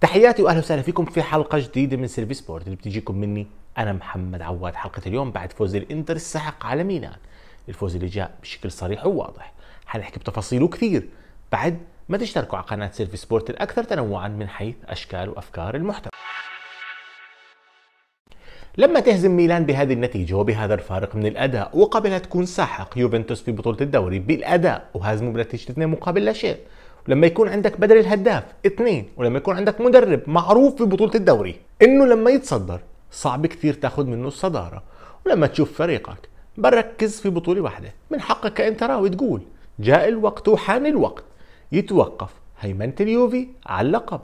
تحياتي واهلا وسهلا فيكم في حلقه جديده من سيرفي سبورت اللي بتجيكم مني انا محمد عواد حلقه اليوم بعد فوز الانتر السحق على ميلان الفوز اللي جاء بشكل صريح وواضح حنحكي بتفاصيله كثير بعد ما تشتركوا على قناه سيرفي سبورت الاكثر تنوعا من حيث اشكال وافكار المحتوى لما تهزم ميلان بهذه النتيجة وبهذا الفارق من الأداء وقبلها تكون ساحق يوفنتوس في بطولة الدوري بالأداء وهزمه بنتيجة 2 مقابل لا شيء ولما يكون عندك بدل الهداف اثنين ولما يكون عندك مدرب معروف في بطولة الدوري انه لما يتصدر صعب كثير تاخذ منه الصدارة ولما تشوف فريقك بركز في بطولة واحدة من حقك كانتراوي تقول جاء الوقت وحان الوقت يتوقف هيمنة اليوفي على اللقب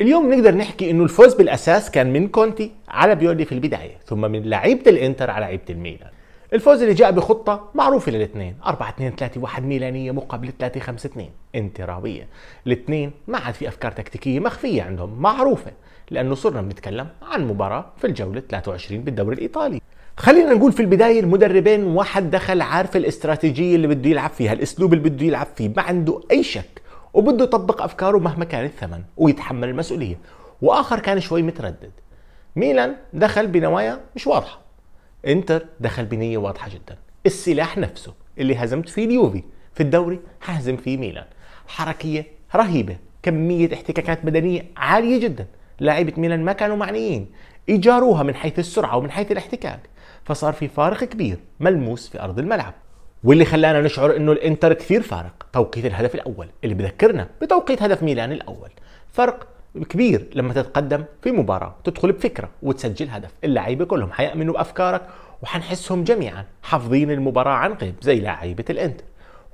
اليوم نقدر نحكي انه الفوز بالاساس كان من كونتي على بيولي في البدايه ثم من لعيبه الانتر على لعيبه الميلان الفوز اللي جاء بخطه معروفه للاثنين 4 2 3 1 ميلانيه مقابل 3 5 2 انترابيه الاثنين ما عاد في افكار تكتيكيه مخفيه عندهم معروفه لانه صرنا بنتكلم عن مباراه في الجوله 23 بالدوري الايطالي خلينا نقول في البدايه المدربين واحد دخل عارف الاستراتيجيه اللي بده يلعب فيها الاسلوب اللي بده يلعب فيه ما عنده اي شك وبده يطبق افكاره مهما كان الثمن ويتحمل المسؤوليه واخر كان شوي متردد ميلان دخل بنوايا مش واضحه انتر دخل بنيه واضحه جدا السلاح نفسه اللي هزمت فيه اليوفي في الدوري ههزم فيه ميلان حركيه رهيبه كميه احتكاكات بدنيه عاليه جدا لاعيبه ميلان ما كانوا معنيين اجاروها من حيث السرعه ومن حيث الاحتكاك فصار في فارق كبير ملموس في ارض الملعب واللي خلانا نشعر انه الانتر كثير فارق توقيت الهدف الاول اللي بذكرنا بتوقيت هدف ميلان الاول فرق كبير لما تتقدم في مباراة تدخل بفكرة وتسجل هدف اللعيبة كلهم حيأمنوا بأفكارك وحنحسهم جميعا حافظين المباراة عن قرب زي لعيبة الانتر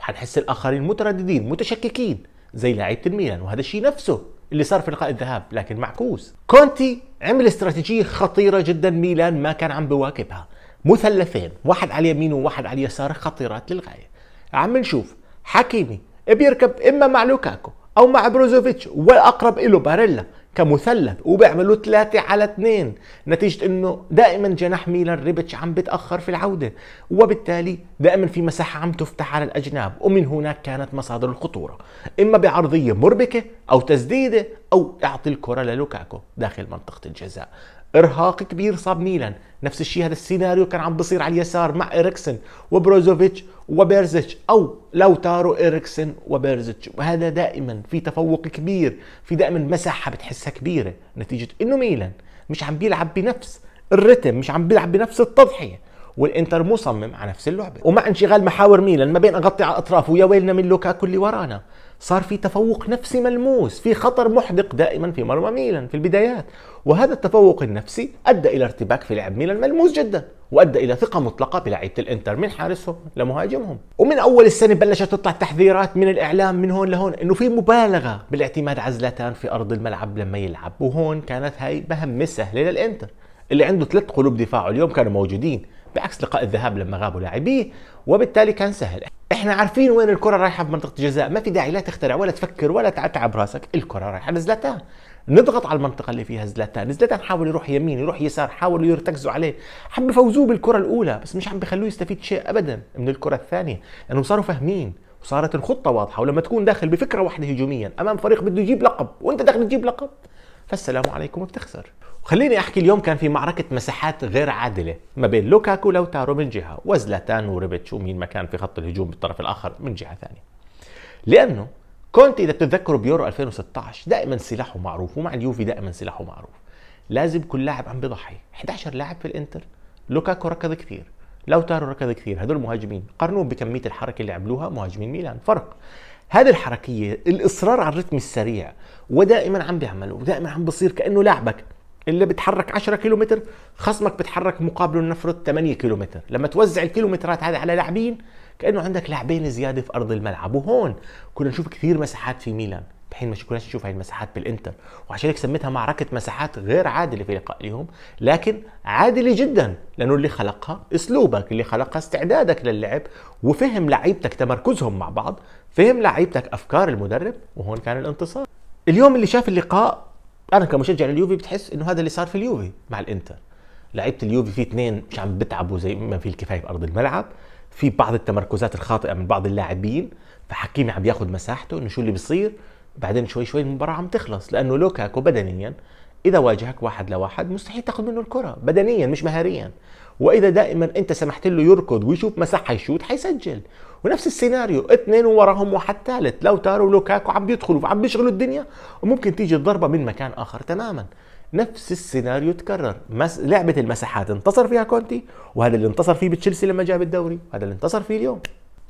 وحنحس الآخرين مترددين متشككين زي لعيبة الميلان وهذا الشيء نفسه اللي صار في لقاء الذهاب لكن معكوس كونتي عمل استراتيجية خطيرة جدا ميلان ما كان عم بواكبها مثلثين واحد على اليمين وواحد على اليسار خطيرات للغاية عم نشوف حكيمي بيركب إما مع لوكاكو او مع بروزوفيتش والاقرب له باريلا كمثلث وبيعملوا 3 على 2 نتيجة انه دائما جناح ميلان ريبتش عم بتأخر في العودة وبالتالي دائما في مساحة عم تفتح على الأجناب ومن هناك كانت مصادر الخطورة إما بعرضية مربكة أو تسديدة أو إعطي الكرة للوكاكو داخل منطقة الجزاء ارهاق كبير صاب ميلان نفس الشيء هذا السيناريو كان عم بصير على اليسار مع إريكسن وبروزوفيتش وبيرزيتش أو لو تارو إريكسن وبيرزيتش وهذا دائما في تفوق كبير في دائما مساحة بتحسها كبيرة نتيجة إنه ميلان مش عم بيلعب بنفس الرتم مش عم بيلعب بنفس التضحية والانتر مصمم على نفس اللعبه ومع انشغال محاور ميلان ما بين اغطي على اطرافه ويا ويلنا من لوكاكو اللي ورانا صار في تفوق نفسي ملموس في خطر محدق دائما في مرمى ميلان في البدايات وهذا التفوق النفسي أدى إلى ارتباك في لعب ميلان ملموس جدا وأدى إلى ثقة مطلقة بلعيبة الإنتر من حارسهم لمهاجمهم ومن أول السنة بلشت تطلع تحذيرات من الإعلام من هون لهون إنه في مبالغة بالاعتماد على زلاتان في أرض الملعب لما يلعب وهون كانت هاي مهمة سهلة للإنتر اللي عنده ثلاث قلوب دفاعه اليوم كانوا موجودين بعكس لقاء الذهاب لما غابوا لاعبيه وبالتالي كان سهل احنا عارفين وين الكره رايحه بمنطقه الجزاء ما في داعي لا تخترع ولا تفكر ولا تعب راسك الكره رايحه لزلاتان نضغط على المنطقه اللي فيها زلاتان زلاتان حاول يروح يمين يروح يسار حاولوا يرتكزوا عليه حب يفوزوه بالكره الاولى بس مش عم بخلوه يستفيد شيء ابدا من الكره الثانيه لانه يعني صاروا فاهمين وصارت الخطه واضحه ولما تكون داخل بفكره واحده هجوميا امام فريق بده يجيب لقب وانت داخل تجيب لقب فالسلام عليكم بتخسر خليني احكي اليوم كان في معركه مساحات غير عادله ما بين لوكاكو لوتارو من جهه وزلاتان وريبتش ومين ما كان في خط الهجوم بالطرف الاخر من جهه ثانيه لانه كونتي اذا بتتذكروا بيورو 2016 دائما سلاحه معروف ومع اليوفي دائما سلاحه معروف لازم كل لاعب عم بضحي 11 لاعب في الانتر لوكاكو ركض كثير لوتارو ركض كثير هدول مهاجمين قارنوهم بكميه الحركه اللي عملوها مهاجمين ميلان فرق هذه الحركيه الاصرار على الرتم السريع ودائما عم بيعمله ودائما عم بصير كانه لعبك اللي بتحرك 10 كيلومتر خصمك بتحرك مقابله نفرض 8 كيلومتر لما توزع الكيلومترات هذه على لاعبين كانه عندك لاعبين زياده في ارض الملعب وهون كنا نشوف كثير مساحات في ميلان بحين ما كناش نشوف هاي المساحات بالانتر وعشان هيك سميتها معركه مساحات غير عادله في لقاء اليوم لكن عادله جدا لانه اللي خلقها اسلوبك اللي خلقها استعدادك للعب وفهم لعيبتك تمركزهم مع بعض فهم لعيبتك افكار المدرب وهون كان الانتصار اليوم اللي شاف اللقاء انا كمشجع لليوفي بتحس انه هذا اللي صار في اليوفي مع الانتر لعيبه اليوفي في اثنين مش عم بتعبوا زي ما في الكفايه في ارض الملعب في بعض التمركزات الخاطئه من بعض اللاعبين فحكيمي عم ياخذ مساحته انه شو اللي بصير بعدين شوي شوي المباراه عم تخلص لانه لوكاكو بدنيا اذا واجهك واحد لواحد مستحيل تاخذ منه الكره بدنيا مش مهاريا واذا دائما انت سمحت له يركض ويشوف مساحه يشوت حيسجل ونفس السيناريو اثنين وراهم واحد ثالث لو تارو لوكاكو عم بيدخلوا وعم بيشغلوا الدنيا وممكن تيجي الضربه من مكان اخر تماما نفس السيناريو تكرر مس... لعبه المساحات انتصر فيها كونتي وهذا اللي انتصر فيه بتشيلسي لما جاب الدوري وهذا اللي انتصر فيه اليوم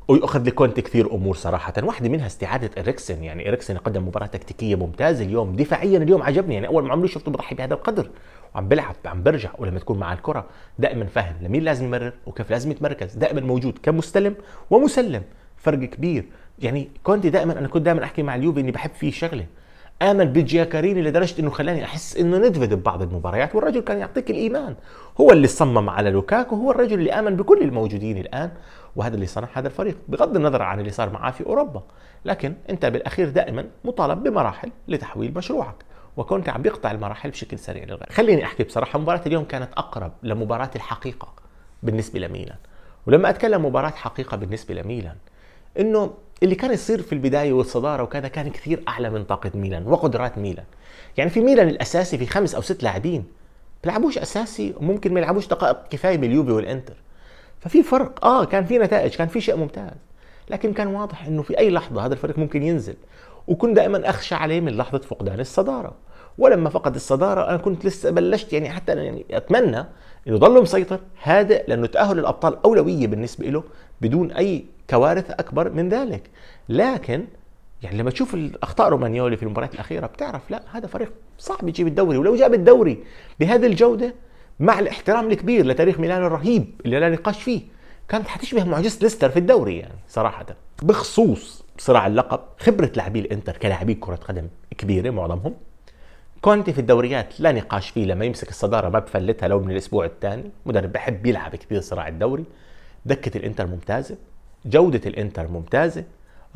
ويؤخذ لكونتي كثير امور صراحه واحده منها استعاده اريكسن يعني اريكسن قدم مباراه تكتيكيه ممتازه اليوم دفاعيا اليوم عجبني يعني اول ما عمله شفته بضحي بهذا القدر وعم بلعب عم برجع ولما تكون مع الكره دائما فاهم لمين لازم يمرر وكيف لازم يتمركز دائما موجود كمستلم ومسلم فرق كبير يعني كونتي دائما انا كنت دائما احكي مع اليوفي اني بحب فيه شغله امن بجياكاريني لدرجه انه خلاني احس انه ندفد ببعض المباريات والرجل كان يعطيك الايمان هو اللي صمم على لوكاكو هو الرجل اللي امن بكل الموجودين الان وهذا اللي صنع هذا الفريق بغض النظر عن اللي صار معاه في اوروبا لكن انت بالاخير دائما مطالب بمراحل لتحويل مشروعك وكنت عم بيقطع المراحل بشكل سريع للغايه خليني احكي بصراحه مباراه اليوم كانت اقرب لمباراه الحقيقه بالنسبه لميلان ولما اتكلم مباراه حقيقه بالنسبه لميلان انه اللي كان يصير في البدايه والصداره وكذا كان كثير اعلى من طاقه ميلان وقدرات ميلان يعني في ميلان الاساسي في خمس او ست لاعبين بيلعبوش اساسي وممكن ما يلعبوش دقائق كفايه اليوبي والانتر ففي فرق اه كان في نتائج كان في شيء ممتاز لكن كان واضح انه في اي لحظه هذا الفريق ممكن ينزل وكنت دائما اخشى عليه من لحظه فقدان الصداره ولما فقد الصداره انا كنت لسه بلشت يعني حتى أنا يعني اتمنى انه يضل مسيطر هادئ لانه تاهل الابطال اولويه بالنسبه له بدون اي كوارث اكبر من ذلك لكن يعني لما تشوف الاخطاء رومانيولي في المباريات الاخيره بتعرف لا هذا فريق صعب يجيب الدوري ولو جاب الدوري بهذه الجوده مع الاحترام الكبير لتاريخ ميلان الرهيب اللي لا نقاش فيه كانت حتشبه معجزه ليستر في الدوري يعني صراحه بخصوص صراع اللقب خبره لاعبي الانتر كلاعبي كره قدم كبيره معظمهم كونتي في الدوريات لا نقاش فيه لما يمسك الصداره ما بفلتها لو من الاسبوع الثاني مدرب بحب يلعب كثير صراع الدوري دكه الانتر ممتازه جوده الانتر ممتازه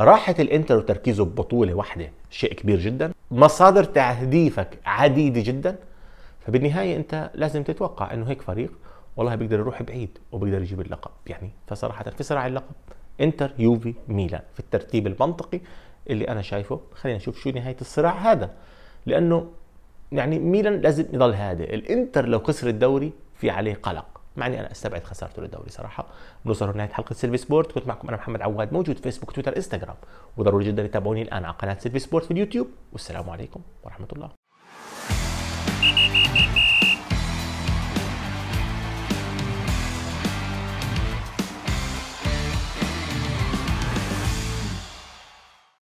راحة الانتر وتركيزه ببطولة واحدة شيء كبير جدا مصادر تهديفك عديدة جدا فبالنهاية انت لازم تتوقع انه هيك فريق والله بيقدر يروح بعيد وبيقدر يجيب اللقب يعني فصراحة في صراع اللقب انتر يوفي ميلان في الترتيب المنطقي اللي انا شايفه خلينا نشوف شو نهاية الصراع هذا لانه يعني ميلان لازم يضل هادئ الانتر لو خسر الدوري في عليه قلق معني اني انا استبعد خسارته للدوري صراحه بنوصل لنهايه حلقه سيلفي سبورت كنت معكم انا محمد عواد موجود فيسبوك تويتر انستغرام وضروري جدا تتابعوني الان على قناه سيلفي سبورت في اليوتيوب والسلام عليكم ورحمه الله